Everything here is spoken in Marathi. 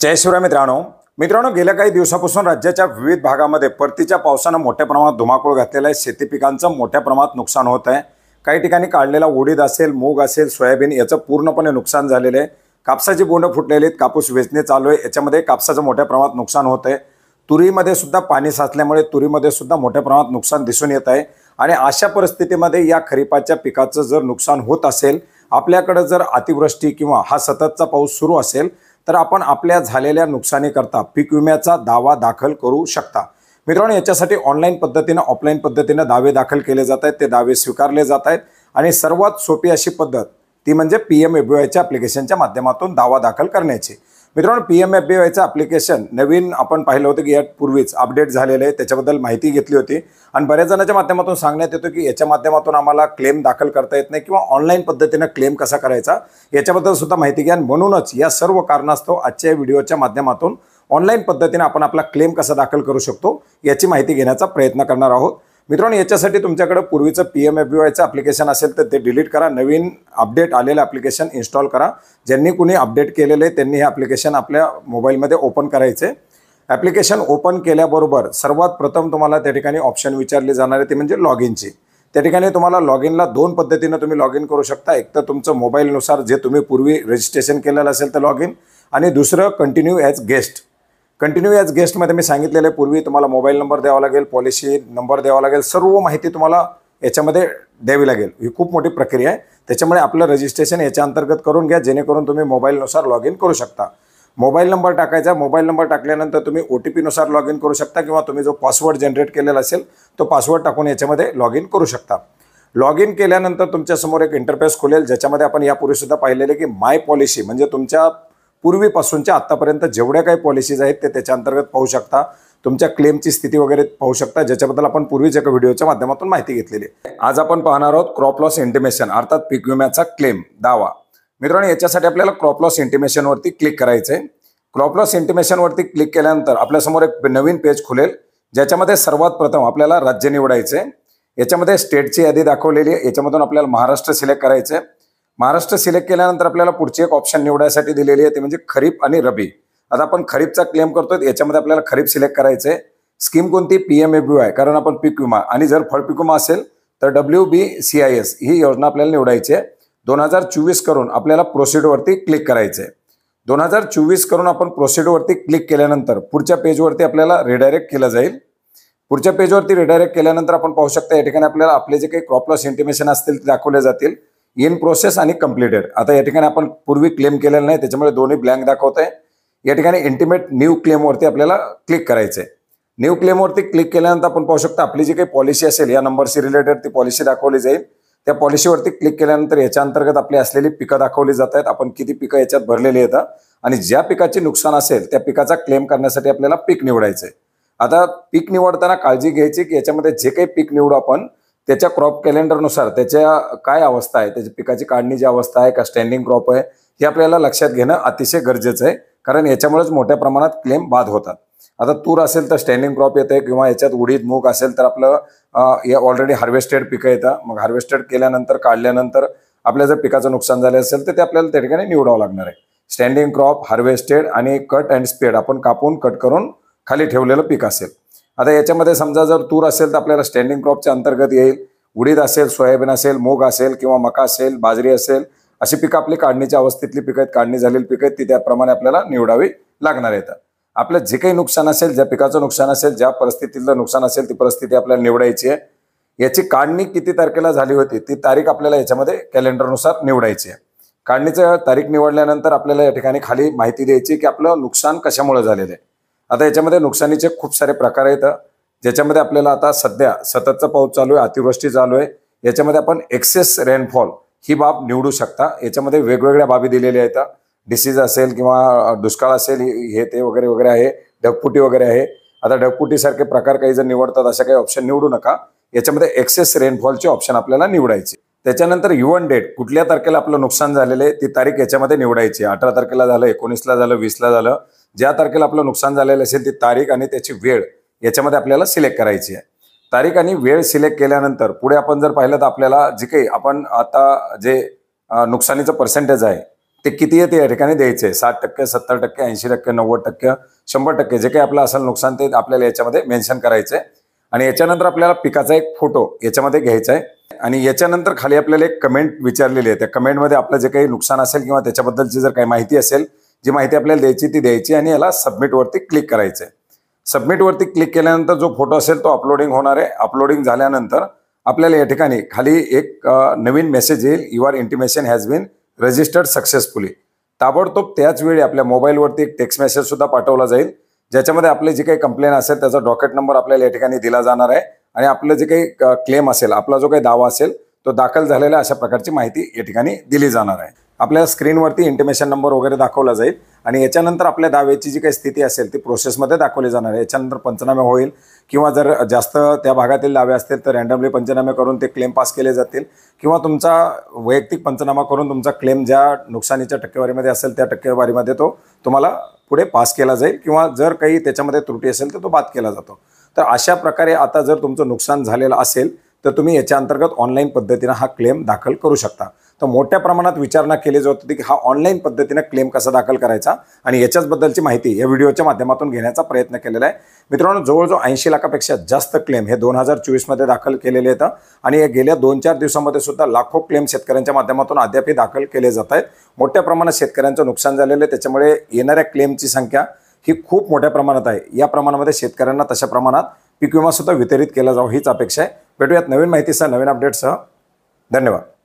जय शिवराय मित्रांनो मित्रांनो गेल्या काही दिवसापासून राज्याच्या विविध भागामध्ये परतीच्या पावसानं मोठ्या प्रमाणात धुमाकूळ घातलेला आहे शेती पिकांचं मोठ्या प्रमाणात नुकसान होत आहे काही ठिकाणी काढलेला उडीद असेल मूग असेल सोयाबीन याचं पूर्णपणे नुकसान झालेलं आहे कापसाची बोंड फुटलेली आहेत कापूस वेचणे चालू आहे याच्यामध्ये कापसाचं मोठ्या प्रमाणात नुकसान होत आहे तुरीमध्ये सुद्धा पाणी साचल्यामुळे तुरीमध्ये सुद्धा मोठ्या प्रमाणात नुकसान दिसून येत आहे आणि अशा परिस्थितीमध्ये या खरीपाच्या पिकाचं जर नुकसान होत असेल आपल्याकडं जर अतिवृष्टी किंवा हा सततचा पाऊस सुरू असेल तर आपण आपल्या झालेल्या नुकसानीकरता पीक विम्याचा दावा दाखल करू शकता मित्रांनो याच्यासाठी ऑनलाईन पद्धतीनं ऑफलाईन पद्धतीनं दावे दाखल केले जात आहेत ते दावे स्वीकारले जात आहेत आणि सर्वात सोपी अशी पद्धत ती म्हणजे पी एम एबीआयच्या ॲप्लिकेशनच्या माध्यमातून दावा दाखल करण्याची मित्रांनो पी एम एफ बी वायचं ॲप्लिकेशन नवीन आपण पाहिलं होतं की पूर्वीच अपडेट झालेलं आहे त्याच्याबद्दल माहिती घेतली होती आणि बऱ्याच जणांच्या माध्यमातून सांगण्यात येतो की याच्या माध्यमातून आम्हाला क्लेम दाखल करता येत नाही किंवा ऑनलाईन पद्धतीनं क्लेम कसा करायचा याच्याबद्दल सुद्धा माहिती घ्या म्हणूनच या सर्व कारणास्तव आजच्या व्हिडिओच्या माध्यमातून ऑनलाईन पद्धतीने आपण आपला क्लेम कसा दाखल करू शकतो याची माहिती घेण्याचा प्रयत्न करणार आहोत मित्रांनो याच्यासाठी तुमच्याकडं पूर्वीचं पी एम एफ वायचं ॲप्लिकेशन असेल तर ते डिलीट करा नवीन अपडेट आलेलं ॲप्लिकेशन इन्स्टॉल करा ज्यांनी कुणी अपडेट केलेलं आहे त्यांनी हे ॲप्लिकेशन आपल्या मोबाईलमध्ये ओपन करायचे ॲप्लिकेशन ओपन केल्याबरोबर सर्वात प्रथम तुम्हाला त्या ठिकाणी ऑप्शन विचारले जाणार आहे ते म्हणजे लॉग इनची त्या ठिकाणी तुम्हाला लॉग इनला दोन पद्धतीनं तुम्ही लॉग इन करू शकता एक तर तुमचं मोबाईलनुसार जे तुम्ही पूर्वी रजिस्ट्रेशन केलेलं असेल तर लॉग इन आणि दुसरं कंटिन्यू ॲज गेस्ट कंटिन्यू याच गेस्टमध्ये मी सांगितलेलं आहे पूर्वी तुम्हाला मोबाईल नंबर द्यावा लागेल पॉलिसी नंबर द्यावा लागेल सर्व माहिती तुम्हाला याच्यामध्ये द्यावी लागेल ही खूप मोठी प्रक्रिया आहे त्याच्यामुळे आपलं रजिस्ट्रेशन याच्या अंतर्गत करून घ्या जेणेकरून तुम्ही मोबाईलनुसार लॉग इन करू शकता मोबाईल नंबर टाकायचा मोबाईल नंबर टाकल्यानंतर तुम्ही ओ टी पीनुसार लॉग इन करू शकता किंवा तुम्ही जो पासवर्ड जनरेट केलेला असेल तो पासवर्ड टाकून याच्यामध्ये लॉग इन करू शकता लॉग इन केल्यानंतर तुमच्यासमोर एक इंटरफेस खुलेल ज्याच्यामध्ये आपण यापूर्वीसुद्धा पाहिलेले की माय पॉलिसी म्हणजे तुमच्या पूर्वीपासूनच्या आत्तापर्यंत जेवढ्या काही पॉलिसीज आहेत ते त्याच्या अंतर्गत पाहू शकता तुमच्या क्लेमची स्थिती वगैरे पाहू शकता ज्याच्याबद्दल आपण पूर्वीच एका व्हिडिओच्या माध्यमातून माहिती घेतलेली आहे आज आपण पाहणार आहोत क्रॉप लॉस इंटिमेशन अर्थात पीक विम्याचा क्लेम दावा मित्रांनो याच्यासाठी आपल्याला क्रॉप लॉस इंटिमेशनवरती क्लिक करायचं आहे क्रॉप लॉस इंटिमेशनवरती क्लिक केल्यानंतर आपल्यासमोर एक नवीन पेज खुलेल ज्याच्यामध्ये सर्वात प्रथम आपल्याला राज्य निवडायचं आहे याच्यामध्ये स्टेटची यादी दाखवलेली आहे याच्यामधून आपल्याला महाराष्ट्र सिलेक्ट करायचं आहे महाराष्ट्र सिलेक्ट केल्यानंतर आपल्याला पुढची एक ऑप्शन निवडायसाठी दिलेली आहे ते म्हणजे खरीप आणि रबी आता आपण खरीपचा क्लेम करतोय याच्यामध्ये आपल्याला खरीप सिलेक्ट करायचं आहे स्कीम कोणती पी एम आहे कारण आपण पीक विमा आणि जर फळपीक विमा असेल तर W B C I S ही योजना आपल्याला निवडायची आहे दोन हजार चोवीस करून आपल्याला प्रोसिडवरती क्लिक करायचं आहे दोन हजार चोवीस करून आपण प्रोसिडवरती क्लिक केल्यानंतर पुढच्या पेजवरती आपल्याला रिडायरेक्ट केलं जाईल पुढच्या पेजवरती रिडायरेक्ट केल्यानंतर आपण पाहू शकता या ठिकाणी आपल्याला आपले जे काही क्रॉप लॉस इंटिमेशन असतील ते दाखवले जातील इन प्रोसेस आणि कम्प्लिटेड आता या ठिकाणी आपण पूर्वी क्लेम केलेला नाही त्याच्यामुळे दोन्ही ब्लँक दाखवत आहे या ठिकाणी इंटिमेट न्यू क्लेमवरती आपल्याला क्लिक करायचं आहे न्यू क्लेमवरती क्लिक केल्यानंतर आपण पाहू शकता आपली जी काही पॉलिसी असेल या नंबरशी रिलेटेड ती पॉलिसी दाखवली जाईल त्या पॉलिसीवरती क्लिक केल्यानंतर याच्या अंतर्गत आपली असलेली पिकं दाखवली जात आहेत आपण किती पिकं याच्यात भरलेली आहेत आणि ज्या पिकाचे नुकसान असेल त्या पिकाचा क्लेम करण्यासाठी आपल्याला पीक निवडायचं आता पीक निवडताना काळजी घ्यायची की याच्यामध्ये जे काही पीक निवडू आपण त्याच्या क्रॉप कॅलेंडरनुसार त्याच्या काय अवस्था आहे त्याच्या पिकाची काढणी जी अवस्था आहे का स्टँडिंग क्रॉप आहे हे आपल्याला लक्षात घेणं अतिशय गरजेचं आहे कारण याच्यामुळेच मोठ्या प्रमाणात क्लेम बाद होतात आता तूर असेल तर स्टँडिंग क्रॉप येते किंवा याच्यात उडीद मूग असेल तर आपलं ऑलरेडी हार्वेस्टेड पिकं येतात मग हार्वेस्टेड केल्यानंतर काढल्यानंतर आपल्या जर पिकाचं नुकसान झालं असेल तर ते आपल्याला त्या ठिकाणी निवडावं लागणार आहे स्टँडिंग क्रॉप हार्वेस्टेड आणि कट अँड स्पेड आपण कापून कट करून खाली ठेवलेलं पीक असेल आता याच्यामध्ये समजा जर तूर असेल तर आपल्याला स्टँडिंग क्रॉपच्या अंतर्गत येईल उडीद असेल सोयाबीन असेल मूग असेल किंवा मका असेल बाजरी असेल अशी पिकं आपली काढणीच्या अवस्थेतली पिकं आहेत काढणी झालेली पिकं आहेत ती त्याप्रमाणे आपल्याला निवडावी लागणार आहेत आपलं जे काही नुकसान असेल ज्या पिकाचं नुकसान असेल ज्या परिस्थितीतलं नुकसान असेल ती परिस्थिती आपल्याला निवडायची आहे याची काढणी किती तारखेला झाली होती ती तारीख आपल्याला याच्यामध्ये कॅलेंडरनुसार निवडायची आहे काढणीचं तारीख निवडल्यानंतर आपल्याला या ठिकाणी खाली माहिती द्यायची की आपलं नुकसान कशामुळे झालेलं आहे आता याच्यामध्ये नुकसानीचे खूप सारे प्रकार आहेत ज्याच्यामध्ये आपल्याला आता सध्या सततचा पाऊस चालू आहे अतिवृष्टी चालू आहे याच्यामध्ये आपण एक्सेस रेनफॉल ही बाब निवडू शकता याच्यामध्ये वेगवेगळ्या बाबी दिलेल्या आहेत डिसीज असेल किंवा दुष्काळ असेल हे ते वगैरे वगैरे आहे ढगपुटी वगैरे आहे आता ढगपुटीसारखे प्रकार काही जर निवडतात अशा काही ऑप्शन निवडू नका याच्यामध्ये एक्सेस रेनफॉलचे ऑप्शन आपल्याला निवडायचे त्याच्यानंतर इव्हन डेट कुठल्या तारखेला आपलं नुकसान झालेलं आहे ती तारीख याच्यामध्ये निवडायची अठरा तारखेला झालं एकोणीसला झालं वीसला झालं ज्या तारखेला आपलं नुकसान झालेलं असेल ती तारीख आणि त्याची वेळ याच्यामध्ये आपल्याला सिलेक्ट करायची आहे तारीख आणि वेळ सिलेक्ट केल्यानंतर पुढे आपण जर पाहिलं तर आपल्याला जे काही आपण आता जे नुकसानीचं पर्सेंटेज आहे ते किती आहे ते या ठिकाणी द्यायचे आहे साठ टक्के सत्तर टक्के ऐंशी टक्के नव्वद टक्के शंभर टक्के जे काही आपलं असेल नुकसान ते आपल्याला याच्यामध्ये मेन्शन करायचं आहे आणि याच्यानंतर आपल्याला पिकाचा एक फोटो याच्यामध्ये घ्यायचा आहे आणि याच्यानंतर खाली आपल्याला एक कमेंट विचारलेली आहे त्या कमेंटमध्ये आपलं जे काही नुकसान असेल किंवा त्याच्याबद्दलची जर काही माहिती असेल जी माहिती आपल्याला द्यायची ती द्यायची आणि याला सबमिटवरती क्लिक करायचं आहे सबमिटवरती क्लिक केल्यानंतर जो फोटो असेल तो अपलोडिंग होणार आहे अपलोडिंग झाल्यानंतर आपल्याला या ठिकाणी खाली एक नवीन मेसेज येईल your intimation has been registered successfully ताबडतोब त्याच वेळी आपल्या मोबाईलवरती एक टेक्स्ट मेसेज सुद्धा पाठवला जाईल ज्याच्यामध्ये आपले जे काही कंप्लेन असेल त्याचा डॉकेट नंबर आपल्याला या ठिकाणी दिला जाणार आहे आणि आपलं जे काही क्लेम असेल आपला जो काही दावा असेल तो दाखल झालेला अशा प्रकारची माहिती या ठिकाणी दिली जाणार आहे आपल्या स्क्रीनवरती इंटिमेशन नंबर वगैरे दाखवला जाईल आणि याच्यानंतर आपल्या दाव्याची जी काही स्थिती असेल ती प्रोसेसमध्ये दाखवली जाणार आहे याच्यानंतर पंचनामे होईल किंवा जर जास्त त्या भागातील दावे असतील तर रँडमली पंचनामे करून ते क्लेम पास केले जातील किंवा तुमचा वैयक्तिक पंचनामा करून तुमचा क्लेम ज्या नुकसानीच्या टक्केवारीमध्ये असेल त्या टक्केवारीमध्ये तो तुम्हाला पुढे पास केला जाईल किंवा जर काही त्याच्यामध्ये त्रुटी असेल तर तो बाद केला जातो तर अशा प्रकारे आता जर तुमचं नुकसान झालेलं असेल तर तुम्ही याच्या अंतर्गत ऑनलाईन पद्धतीनं हा क्लेम दाखल करू शकता तर मोठ्या प्रमाणात विचारणा केली जात होती की हा ऑनलाईन पद्धतीनं क्लेम कसा दाखल करायचा आणि याच्याचबद्दलची माहिती या व्हिडिओच्या माध्यमातून घेण्याचा प्रयत्न केलेला आहे मित्रांनो जवळजवळ ऐंशी लाखापेक्षा जास्त क्लेम हे दोन हजार चोवीसमध्ये दाखल केलेले आहेत आणि गेल्या दोन चार दिवसामध्ये सुद्धा लाखो क्लेम शेतकऱ्यांच्या माध्यमातून अद्यापही दाखल केले जात आहेत मोठ्या प्रमाणात शेतकऱ्यांचं नुकसान झालेलं आहे त्याच्यामुळे येणाऱ्या क्लेमची संख्या ही खूप मोठ्या प्रमाणात आहे या प्रमाणामध्ये शेतकऱ्यांना तशा प्रमाणात पीक विमासुद्धा वितरित केला जावं हीच अपेक्षा आहे भेटूयात नवीन माहितीसह नवीन अपडेटसह धन्यवाद